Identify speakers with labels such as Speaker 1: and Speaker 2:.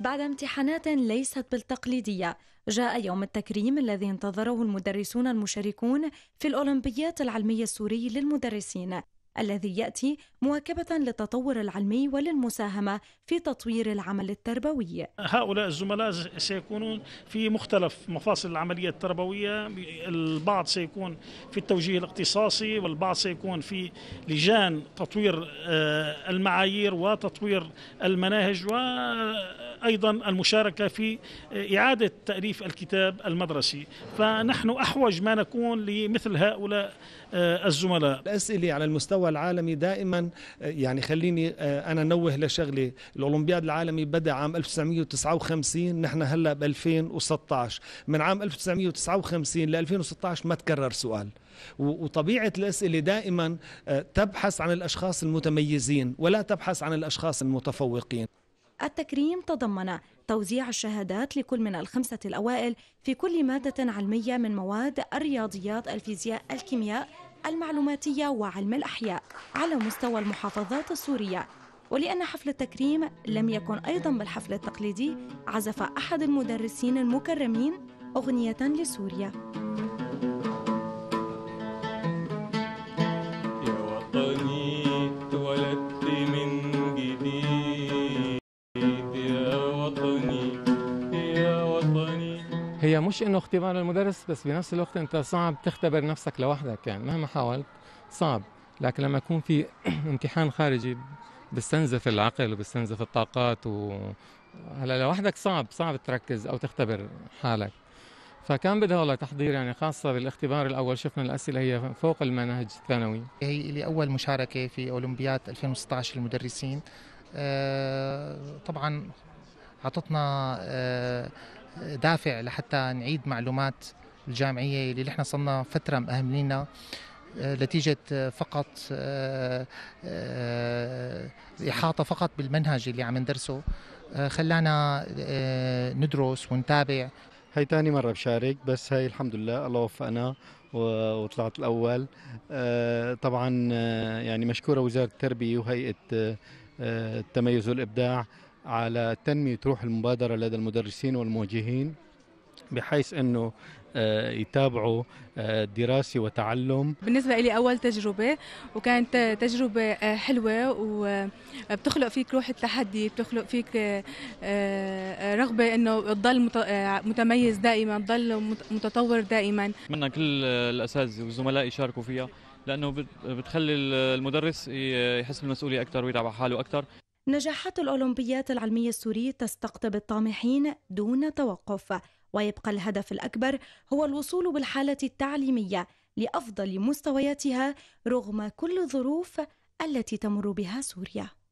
Speaker 1: بعد امتحانات ليست بالتقليدية جاء يوم التكريم الذي انتظره المدرسون المشاركون في الأولمبيات العلمية السوري للمدرسين الذي يأتي مواكبة للتطور العلمي وللمساهمة في تطوير العمل التربوي
Speaker 2: هؤلاء الزملاء سيكونون في مختلف مفاصل العملية التربوية البعض سيكون في التوجيه الاختصاصي والبعض سيكون في لجان تطوير آه، المعايير وتطوير المناهج و أيضا المشاركة في إعادة تأليف الكتاب المدرسي فنحن أحوج ما نكون لمثل هؤلاء آه، الزملاء الأسئلة على المستوى العالمي
Speaker 3: دائما آه، يعني خليني آه، أنا نوه لشغلة الأولمبياد العالمي بدأ عام 1959 نحن هلأ ب 2016 من عام 1959 ل 2016 ما تكرر سؤال وطبيعة الأسئلة دائما تبحث عن الأشخاص المتميزين ولا تبحث عن الأشخاص المتفوقين
Speaker 1: التكريم تضمن توزيع الشهادات لكل من الخمسة الأوائل في كل مادة علمية من مواد الرياضيات الفيزياء الكيمياء المعلوماتية وعلم الأحياء على مستوى المحافظات السورية ولأن حفل التكريم لم يكن أيضا بالحفل التقليدي عزف أحد المدرسين المكرمين أغنية لسوريا
Speaker 4: هي مش انه اختبار المدرس بس بنفس الوقت انت صعب تختبر نفسك لوحدك يعني مهما حاولت صعب لكن لما يكون في امتحان خارجي بستنزف العقل وبستنزف الطاقات و هلا لوحدك صعب صعب تركز او تختبر حالك فكان بدها والله تحضير
Speaker 5: يعني خاصة بالاختبار الأول شفنا الأسئلة هي فوق المنهج الثانوي هي لي أول مشاركة في أولمبياد 2016 للمدرسين آه، طبعا أعطتنا آه، دافع لحتى نعيد معلومات الجامعيه اللي نحن صرنا فتره مأهملينا آه، نتيجة آه، فقط آه، إحاطة فقط بالمنهج اللي عم ندرسه خلانا ندرس ونتابع هي تاني مرة بشارك بس هاي الحمد لله
Speaker 3: الله وفقنا وطلعت الأول طبعا يعني مشكورة وزارة التربية وهيئة التميز والإبداع على تنمية روح المبادرة لدى المدرسين والموجهين بحيث انه آه، يتابعوا آه، دراسة وتعلم
Speaker 1: بالنسبة لي أول تجربة وكانت تجربة آه، حلوة وبتخلق فيك روح التحدي بتخلق فيك رغبة أنه تضل متميز دائما تضل متطور دائما أتمنى كل الأساتذة والزملاء يشاركوا فيها لأنه بتخلي المدرس يحس بالمسؤولية أكثر ويدعم على حاله أكثر نجاحات الأولمبيات العلمية السورية تستقطب الطامحين دون توقف ويبقى الهدف الأكبر هو الوصول بالحالة التعليمية لأفضل مستوياتها رغم كل الظروف التي تمر بها سوريا